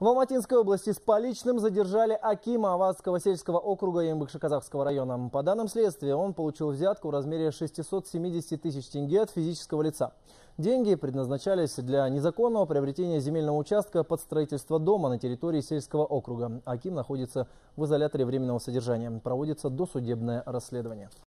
В Алматинской области с поличным задержали Акима Авадского сельского округа Ямбыкши-Казахского района. По данным следствия, он получил взятку в размере 670 тысяч тенге от физического лица. Деньги предназначались для незаконного приобретения земельного участка под строительство дома на территории сельского округа. Аким находится в изоляторе временного содержания. Проводится досудебное расследование.